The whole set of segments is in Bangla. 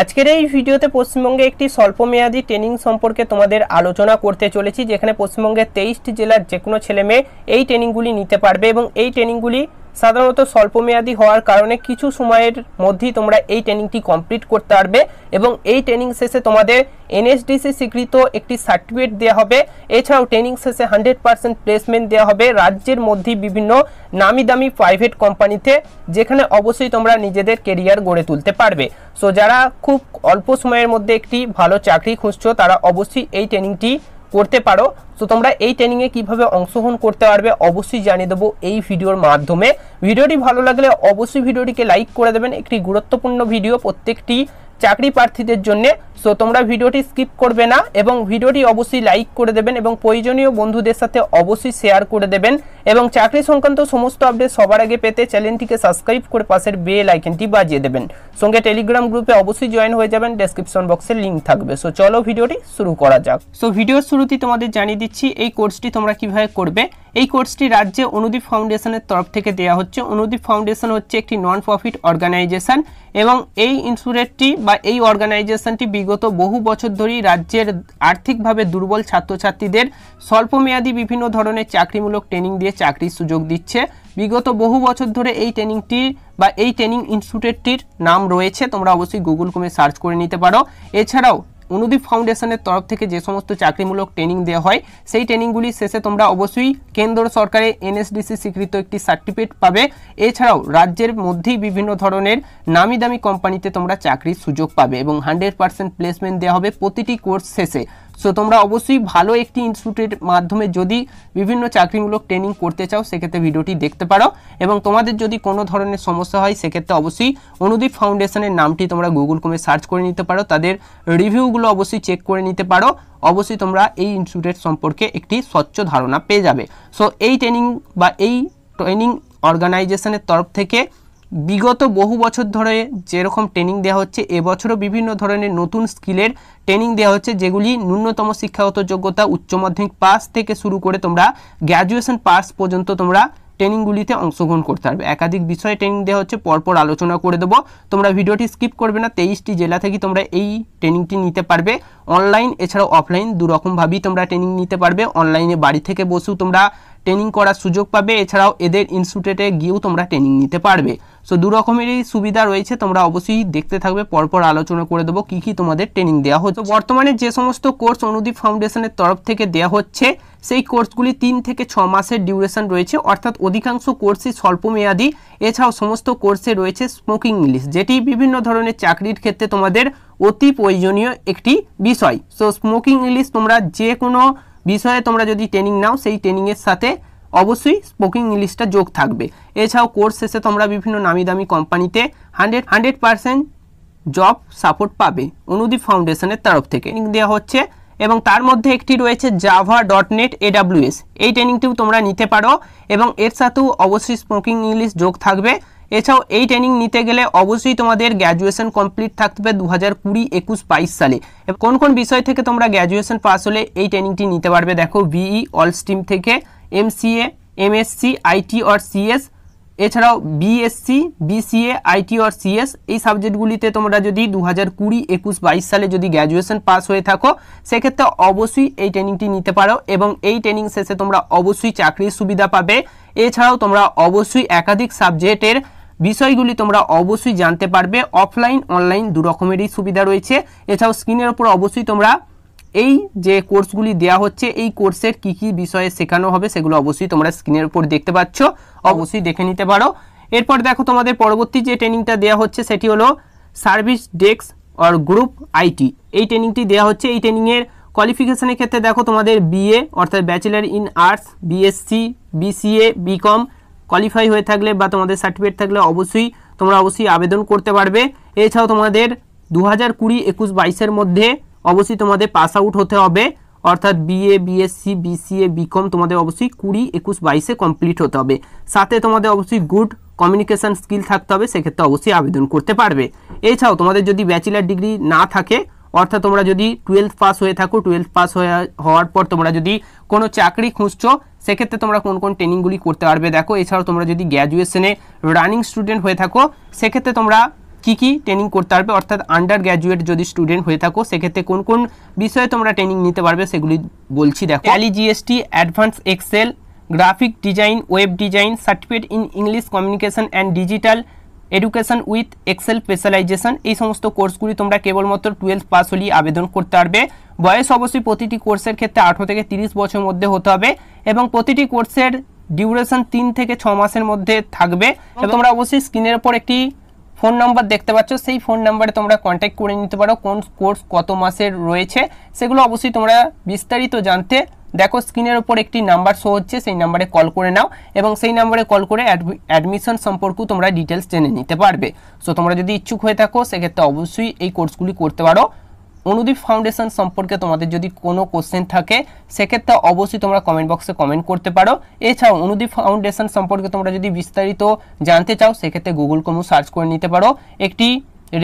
আজকের এই ভিডিওতে পশ্চিমবঙ্গে একটি স্বল্পমেয়াদী ট্রেনিং সম্পর্কে তোমাদের আলোচনা করতে চলেছি যেখানে পশ্চিমবঙ্গের তেইশটি জেলার যে কোনো ছেলেমেয়ে এই ট্রেনিংগুলি নিতে পারবে এবং এই ট্রেনিংগুলি সাধারণত স্বল্পমেয়াদী হওয়ার কারণে কিছু সময়ের মধ্যেই তোমরা এই ট্রেনিংটি কমপ্লিট করতে পারবে এবং এই ট্রেনিং শেষে তোমাদের এনএসডিসি স্বীকৃত একটি সার্টিফিকেট দেওয়া হবে এছাড়াও ট্রেনিং শেষে হান্ড্রেড পার্সেন্ট প্লেসমেন্ট দেওয়া হবে রাজ্যের মধ্যে বিভিন্ন নামি দামি প্রাইভেট কোম্পানিতে যেখানে অবশ্যই তোমরা নিজেদের কেরিয়ার গড়ে তুলতে পারবে সো যারা খুব অল্প সময়ের মধ্যে একটি ভালো চাকরি খুঁজছো তারা অবশ্যই এই ট্রেনিংটি করতে পারো তো তোমরা এই ট্রেনিংয়ে কিভাবে অংশগ্রহণ করতে পারবে অবশ্যই জানিয়ে দেবো এই ভিডিওর মাধ্যমে ভিডিওটি ভালো লাগলে অবশ্যই ভিডিওটিকে লাইক করে দেবেন একটি গুরুত্বপূর্ণ ভিডিও প্রত্যেকটি চাকরি প্রার্থীদের জন্যে সো তোমরা ভিডিওটি স্কিপ করবে না এবং ভিডিওটি অবশ্যই লাইক করে দেবেন এবং প্রয়োজনীয় বন্ধুদের সাথে অবশ্যই শেয়ার করে দেবেন এবং চাকরি সংক্রান্ত সমস্ত আপডেট সবার আগে পেতে চ্যানেলটিকে সাবস্ক্রাইব করে পাশের বেল আইকনটি বাজিয়ে দেবেন সঙ্গে টেলিগ্রাম গ্রুপে অবশ্যই জয়েন হয়ে যাবেন ডেসক্রিপশন বক্সে লিঙ্ক থাকবে সো চলো ভিডিওটি শুরু করা যাক সো ভিডিওর শুরুতেই তোমাদের জানিয়ে দিচ্ছি এই কোর্সটি তোমরা কিভাবে করবে এই কোর্সটি রাজ্যে অনুদীপ ফাউন্ডেশনের তরফ থেকে দেওয়া হচ্ছে অনুদীপ ফাউন্ডেশন হচ্ছে একটি নন প্রফিট অর্গানাইজেশন এবং এই ইনস্টিটিউটটি বা এই অর্গানাইজেশনটি বিগত বহু বছর ধরেই রাজ্যের আর্থিকভাবে দুর্বল ছাত্রছাত্রীদের স্বল্পমেয়াদী বিভিন্ন ধরনের চাকরিমূলক ট্রেনিং দিয়ে চাকরির সুযোগ দিচ্ছে বিগত বহু বছর ধরে এই ট্রেনিংটি বা এই ট্রেনিং ইনস্টিটিউটটির নাম রয়েছে তোমরা অবশ্যই গুগল কমে সার্চ করে নিতে পারো এছাড়াও অনুদীপ ফাউন্ডেশনের তরফ থেকে যে সমস্ত চাকরিমূলক ট্রেনিং দেওয়া হয় সেই ট্রেনিংগুলি শেষে তোমরা অবশ্যই কেন্দ্র সরকারের এনএসডিসি স্বীকৃত একটি সার্টিফিকেট পাবে এছাড়াও রাজ্যের মধ্যেই বিভিন্ন ধরনের নামি দামি কোম্পানিতে তোমরা চাকরির সুযোগ পাবে এবং হান্ড্রেড পার্সেন্ট প্লেসমেন্ট দেওয়া হবে প্রতিটি কোর্স শেষে সো তোমরা অবশ্যই ভালো একটি ইনস্টিটিউটের মাধ্যমে যদি বিভিন্ন চাকরিমূলক ট্রেনিং করতে চাও সেক্ষেত্রে ভিডিওটি দেখতে পারো এবং তোমাদের যদি কোনো ধরনের সমস্যা হয় সেক্ষেত্রে অবশ্যই অনুদীপ ফাউন্ডেশনের নামটি তোমরা গুগল কমে সার্চ করে নিতে পারো তাদের রিভিউগুলো অবশ্যই চেক করে নিতে পারো অবশ্যই তোমরা এই ইনস্টিটিউটের সম্পর্কে একটি স্বচ্ছ ধারণা পেয়ে যাবে সো এই ট্রেনিং বা এই ট্রেনিং অর্গানাইজেশনের তরফ থেকে বিগত বহু বছর ধরে যেরকম ট্রেনিং দেওয়া হচ্ছে এবছরও বিভিন্ন ধরনের নতুন স্কিলের ট্রেনিং দেওয়া হচ্ছে যেগুলি ন্যূনতম শিক্ষাগত যোগ্যতা উচ্চ মাধ্যমিক পাস থেকে শুরু করে তোমরা গ্র্যাজুয়েশন পাস পর্যন্ত তোমরা ট্রেনিংগুলিতে অংশগ্রহণ করতে পারবে একাধিক বিষয়ে ট্রেনিং দেওয়া হচ্ছে পরপর আলোচনা করে দেবো তোমরা ভিডিওটি স্কিপ করবে না তেইশটি জেলা থেকে তোমরা এই ট্রেনিংটি নিতে পারবে অনলাইন এছাড়াও অফলাইন দুরকমভাবেই তোমরা ট্রেনিং নিতে পারবে অনলাইনে বাড়ি থেকে বসেও তোমরা ট্রেনিং করার সুযোগ পাবে এছাড়াও এদের ইনস্টিটিউটে গিয়েও তোমরা ট্রেনিং নিতে পারবে সো দু রকমেরই সুবিধা রয়েছে তোমরা অবশ্যই দেখতে থাকবে পরপর আলোচনা করে দেবো কী কী তোমাদের ট্রেনিং দেওয়া হচ্ছে বর্তমানে যে সমস্ত কোর্স অনুদীপ ফাউন্ডেশনের তরফ থেকে দেওয়া হচ্ছে সেই কোর্সগুলি তিন থেকে ছ মাসের ডিউরেশন রয়েছে অর্থাৎ অধিকাংশ কোর্সই মেয়াদি এছাড়াও সমস্ত কোর্সে রয়েছে স্মোকিং ইংলিশ যেটি বিভিন্ন ধরনের চাকরির ক্ষেত্রে তোমাদের অতি প্রয়োজনীয় একটি বিষয় সো স্মোকিং ইংলিশ তোমরা যে কোনো বিষয়ে তোমরা যদি ট্রেনিং নাও সেই ট্রেনিংয়ের সাথে অবশ্যই স্পোকিং ইংলিশটা যোগ থাকবে এছাড়াও কোর্স শেষে তোমরা বিভিন্ন নামি দামি কোম্পানিতে hundred hundred percent job support পাবে অনুদীপ ফাউন্ডেশনের তরফ থেকে ট্রেনিং দেওয়া হচ্ছে এবং তার মধ্যে একটি রয়েছে জাভা ডট নেট এডাব্লিউএস এই ট্রেনিংটিও তোমরা নিতে পারো এবং এর সাথেও অবশ্যই স্পোকিং ইংলিশ যোগ থাকবে এছাড়াও এই ট্রেনিং নিতে গেলে অবশ্যই তোমাদের গ্র্যাজুয়েশন কমপ্লিট থাকতে হবে দু হাজার কুড়ি একুশ বাইশ সালে কোন কোন বিষয় থেকে তোমরা গ্র্যাজুয়েশন পাস হলে এই ট্রেনিংটি নিতে পারবে দেখো বিই অল স্ট্রিম থেকে MCA C IT or CS এছাড়াও BSc BCA IT or CS এই সাবজেক্টগুলিতে তোমরা যদি দু হাজার কুড়ি একুশ বাইশ সালে যদি গ্র্যাজুয়েশন পাস হয়ে থাকো সেক্ষেত্রে অবশ্যই এই ট্রেনিংটি নিতে পারো এবং এই ট্রেনিং শেষে তোমরা অবশ্যই চাকরির সুবিধা পাবে এছাড়াও তোমরা অবশ্যই একাধিক সাবজেক্টের বিষয়গুলি তোমরা অবশ্যই জানতে পারবে অফলাইন অনলাইন দু রকমেরই সুবিধা রয়েছে এছাড়াও স্ক্রিনের ওপর অবশ্যই তোমরা এই যে কোর্সগুলি দেয়া হচ্ছে এই কোর্সের কি কি বিষয়ে শেখানো হবে সেগুলো অবশ্যই তোমরা স্ক্রিনের উপর দেখতে পাচ্ছ অবশ্যই দেখে নিতে পারো এরপর দেখো তোমাদের পরবর্তী যে ট্রেনিংটা দেওয়া হচ্ছে সেটি হলো service desk or group IT এই ট্রেনিংটি দেওয়া হচ্ছে এই ট্রেনিংয়ের কোয়ালিফিকেশানের ক্ষেত্রে দেখো তোমাদের বিএ অর্থাৎ bachelor in arts BSc BCA BCom qualify হয়ে থাকলে বা তোমাদের সার্টিফিকেট থাকলে অবশ্যই তোমরা অবশ্যই আবেদন করতে পারবে এছাড়াও তোমাদের দু হাজার কুড়ি একুশ বাইশের মধ্যে অবশ্যই তোমাদের পাস আউট হতে হবে অর্থাৎ বিএ বিএসসি বিসিএ বিকম তোমাদের অবশ্যই কুড়ি একুশ বাইশে কমপ্লিট হতে হবে সাথে তোমাদের অবশ্যই গুড কমিউনিকেশান স্কিল থাকতে হবে সেক্ষেত্রে অবশ্যই আবেদন করতে পারবে এছাড়াও তোমাদের যদি ব্যাচেলার ডিগ্রি না থাকে অর্থাৎ তোমরা যদি টুয়েলভ পাস হয়ে থাকো টুয়েলভ পাস হওয়ার পর তোমরা যদি কোনো চাকরি খুঁজছো সেক্ষেত্রে তোমরা কোন কোন ট্রেনিংগুলি করতে পারবে দেখো এছাড়াও তোমরা যদি গ্র্যাজুয়েশনে রানিং স্টুডেন্ট হয়ে থাকো সেক্ষেত্রে তোমরা কি কী ট্রেনিং করতে পারবে অর্থাৎ আন্ডার গ্র্যাজুয়েট যদি স্টুডেন্ট হয়ে থাকো সেক্ষেত্রে কোন কোন বিষয়ে তোমরা ট্রেনিং নিতে পারবে সেগুলি বলছি দেখো Tally GST advance Excel graphic design web design certificate in English communication and digital education with Excel specialisation এই সমস্ত কোর্সগুলি তোমরা কেবলমাত্র টুয়েলভ পাস হলেই আবেদন করতে পারবে বয়স অবশ্যই প্রতিটি কোর্সের ক্ষেত্রে আঠারো থেকে তিরিশ বছর মধ্যে হতে হবে এবং প্রতিটি কোর্সের ডিউরেশন তিন থেকে ছ মাসের মধ্যে থাকবে এবং তোমরা অবশ্যই স্ক্রিনের উপর একটি ফোন নাম্বার দেখতে পাচ্ছ সেই ফোন নাম্বারে তোমরা কন্ট্যাক্ট করে নিতে পারো কোন কোর্স কত মাসের রয়েছে সেগুলো অবশ্যই তোমরা বিস্তারিত জানতে দেখো স্ক্রিনের ওপর একটি নাম্বার শো হচ্ছে সেই নাম্বারে কল করে নাও এবং সেই নাম্বারে কল করে অ্যাডমিশন সম্পর্কেও তোমরা ডিটেলস জেনে নিতে পারবে সো তোমরা যদি ইচ্ছুক হয়ে থাকো সেক্ষেত্রে অবশ্যই এই কোর্সগুলি করতে পারো অনুদীপ ফাউন্ডেশন সম্পর্কে তোমাদের যদি কোনো কোশ্চেন থাকে সেক্ষেত্রে অবশ্যই তোমরা কমেন্ট বক্সে কমেন্ট করতে পারো এছাড়াও অনুদীপ ফাউন্ডেশন সম্পর্কে তোমরা যদি বিস্তারিত জানতে চাও সেক্ষেত্রে গুগল কমু সার্চ করে নিতে পারো একটি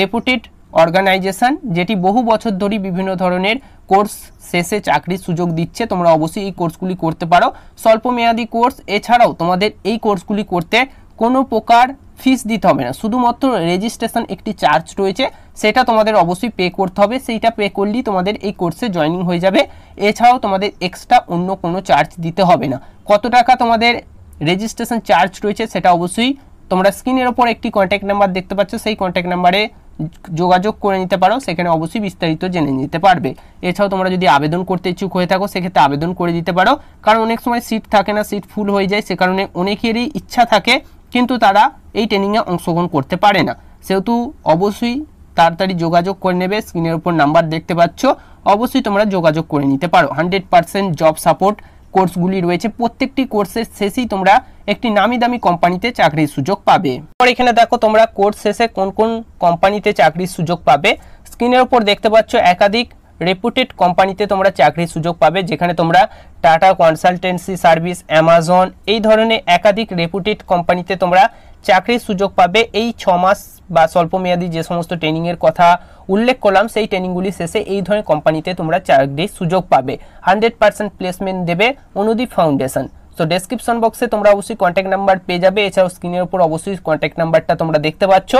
রেপুটেড অর্গানাইজেশন যেটি বহু বছর ধরেই বিভিন্ন ধরনের কোর্স শেষে চাকরির সুযোগ দিচ্ছে তোমরা অবশ্যই এই কোর্সগুলি করতে পারো স্বল্পমেয়াদী কোর্স এছাড়াও তোমাদের এই কোর্সগুলি করতে কোনো প্রকার ফিস দিতে হবে না শুধুমাত্র রেজিস্ট্রেশন একটি চার্জ রয়েছে সেটা তোমাদের অবশ্যই পে করতে হবে সেইটা পে করলেই তোমাদের এই কোর্সে জয়নিং হয়ে যাবে এছাড়াও তোমাদের এক্সট্রা অন্য কোনো চার্জ দিতে হবে না কত টাকা তোমাদের রেজিস্ট্রেশন চার্জ রয়েছে সেটা অবশ্যই তোমরা স্ক্রিনের ওপর একটি কন্ট্যাক্ট নাম্বার দেখতে পাচ্ছ সেই কন্ট্যাক্ট নাম্বারে যোগাযোগ করে নিতে পারো সেখানে অবশ্যই বিস্তারিত জেনে নিতে পারবে এছাড়াও তোমরা যদি আবেদন করতে ইচ্ছুক হয়ে থাকো সেক্ষেত্রে আবেদন করে দিতে পারো কারণ অনেক সময় সিট থাকে না সিট ফুল হয়ে যায় সে কারণে অনেকেরই ইচ্ছা থাকে কিন্তু তারা এই ট্রেনিংয়ে অংশগ্রহণ করতে পারে না সেহেতু অবশ্যই তাড়াতাড়ি যোগাযোগ করে নেবে স্ক্রিনের উপর নাম্বার দেখতে পাচ্ছ অবশ্যই তোমরা যোগাযোগ করে নিতে পারো হান্ড্রেড পারসেন্ট জব সাপোর্ট কোর্সগুলি রয়েছে প্রত্যেকটি কোর্সের শেষেই তোমরা একটি নামি দামি কোম্পানিতে চাকরির সুযোগ পাবে পর এখানে দেখো তোমরা কোর্স শেষে কোন কোন কোম্পানিতে চাকরির সুযোগ পাবে স্ক্রিনের ওপর দেখতে পাচ্ছ একাধিক রেপুটেড কোম্পানিতে তোমরা চাকরির সুযোগ পাবে যেখানে তোমরা টাটা কনসালটেন্সি সার্ভিস অ্যামাজন এই ধরনের একাধিক রেপুটেড কোম্পানিতে তোমরা চাকরির সুযোগ পাবে এই ছ মাস বা স্বল্পমেয়াদী যে সমস্ত ট্রেনিংয়ের কথা উল্লেখ করলাম সেই ট্রেনিংগুলি শেষে এই ধরনের কোম্পানিতে তোমরা চাকরির সুযোগ পাবে হান্ড্রেড পার্সেন্ট প্লেসমেন্ট দেবে অনুদীপ ফাউন্ডেশন সো ডেসক্রিপশন বক্সে তোমরা অবশ্যই কন্ট্যাক্ট নাম্বার পেয়ে যাবে এছাড়াও স্ক্রিনের উপর অবশ্যই কন্ট্যাক্ট নাম্বারটা তোমরা দেখতে পাচ্ছ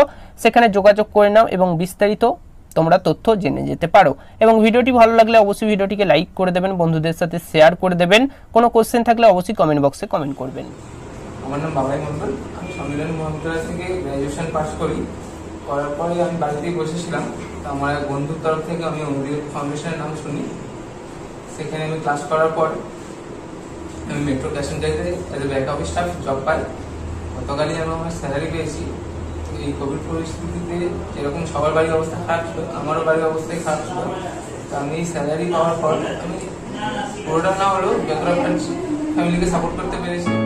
সেখানে যোগাযোগ করে নাও এবং বিস্তারিত তোমরা তথ্য জেনে যেতে পারো এবং ভিডিওটি ভালো লাগলে অবশ্যই ভিডিওটিকে লাইক করে দেবেন বন্ধুদের সাথে শেয়ার করে দেবেন কোনো কোশ্চেন থাকলে অবশ্যই কমেন্ট বক্সে কমেন্ট করবেন আমার নাম বাবাই মন্ডল আমি সম্মিলন মহাবিদ্যালয় থেকে গ্র্যাজুয়েশন পাস করি করার পরে আমি বাড়িতেই বসেছিলাম তো আমার এক বন্ধুর তরফ থেকে আমি অমৃত ফাউন্ডেশনের নাম শুনি সেখানে আমি ক্লাস করার পর আমি মেট্রো ক্যাশেন্টারিতে as a back office staff job পাই গতকালই আমি আমার স্যালারি পেয়েছি এই কোভিড পরিস্থিতিতে যেরকম সবার বাড়ির অবস্থা খারাপ ছিল আমারও বাড়ির অবস্থাই খারাপ ছিল তো আমি স্যালারি পাওয়ার পর আমি পুরোটা না হলেও যতটা ফ্যামিলিকে সাপোর্ট করতে পেরেছি